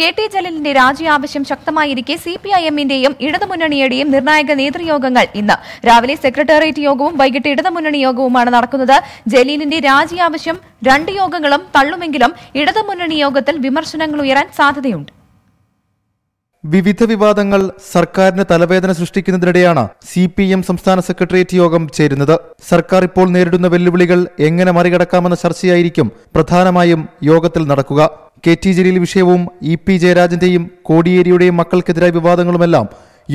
K T ജലീലിന്റെ രാജി ആവശ്യം ശക്തമായിരിക്കെ സി പി ഐ എമ്മിന്റെയും ഇടതുമുന്നണിയുടെയും നിർണായക നേതൃയോഗങ്ങൾ ഇന്ന് രാവിലെ സെക്രട്ടേറിയറ്റ് യോഗവും വൈകിട്ട് ഇടതുമുന്നണി യോഗവുമാണ് നടക്കുന്നത് ജലീലിന്റെ രാജി ആവശ്യം രണ്ട് യോഗങ്ങളും തള്ളുമെങ്കിലും ഇടതുമുന്നണി യോഗത്തിൽ വിമർശനങ്ങൾ ഉയരാൻ സാധ്യതയുണ്ട് വിവിധ വിവാദങ്ങൾ സർക്കാരിന് തലവേദന സൃഷ്ടിക്കുന്നതിനിടെയാണ് സി പി എം സംസ്ഥാന സെക്രട്ടേറിയറ്റ് യോഗം ചേരുന്നത് സർക്കാർ ഇപ്പോൾ നേരിടുന്ന വെല്ലുവിളികൾ എങ്ങനെ മറികടക്കാമെന്ന ചർച്ചയായിരിക്കും പ്രധാനമായും യോഗത്തിൽ നടക്കുക കെ ടി ജലീൽ വിഷയവും ഇ പി ജയരാജന്റെയും കോടിയേരിയുടെയും മക്കൾക്കെതിരായ വിവാദങ്ങളുമെല്ലാം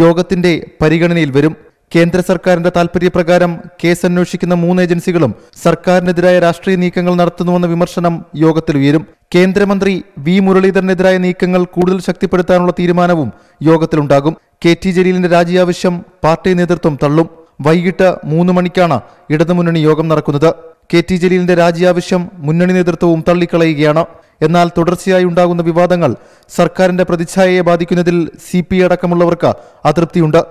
യോഗത്തിന്റെ പരിഗണനയിൽ വരും കേന്ദ്ര സർക്കാരിന്റെ താൽപര്യപ്രകാരം കേസ് അന്വേഷിക്കുന്ന മൂന്ന് ഏജൻസികളും സർക്കാരിനെതിരായ രാഷ്ട്രീയ നീക്കങ്ങൾ നടത്തുന്നുവെന്ന വിമർശനം യോഗത്തിൽ ഉയരും കേന്ദ്രമന്ത്രി വി മുരളീധരനെതിരായ നീക്കങ്ങൾ കൂടുതൽ ശക്തിപ്പെടുത്താനുള്ള തീരുമാനവും യോഗത്തിലുണ്ടാകും കെ ടി ജലീലിന്റെ രാജി ആവശ്യം പാർട്ടി നേതൃത്വം തള്ളും വൈകിട്ട് മൂന്ന് മണിക്കാണ് ഇടതുമുന്നണി യോഗം നടക്കുന്നത് കെ ടി ജലീലിന്റെ രാജി ആവശ്യം മുന്നണി നേതൃത്വവും തള്ളിക്കളയുകയാണ് എന്നാൽ തുടർച്ചയായി ഉണ്ടാകുന്ന വിവാദങ്ങൾ സർക്കാരിന്റെ പ്രതിച്ഛായയെ ബാധിക്കുന്നതിൽ സി പി അടക്കമുള്ളവർക്ക് അതൃപ്തിയുണ്ട്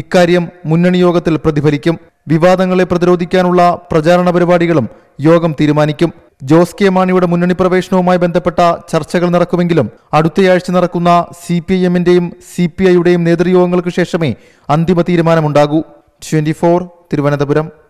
ഇക്കാര്യം മുന്നണി യോഗത്തിൽ പ്രതിഫലിക്കും വിവാദങ്ങളെ പ്രതിരോധിക്കാനുള്ള പ്രചാരണ പരിപാടികളും യോഗം തീരുമാനിക്കും ജോസ് കെ മാണിയുടെ മുന്നണി പ്രവേശനവുമായി ബന്ധപ്പെട്ട ചർച്ചകൾ നടക്കുമെങ്കിലും അടുത്തയാഴ്ച നടക്കുന്ന സി പി ഐ എമ്മിന്റെയും സി പി ഐയുടെയും നേതൃയോഗങ്ങൾക്ക് ശേഷമേ അന്തിമ തീരുമാനമുണ്ടാകൂ ട്വന്റി ഫോർ തിരുവനന്തപുരം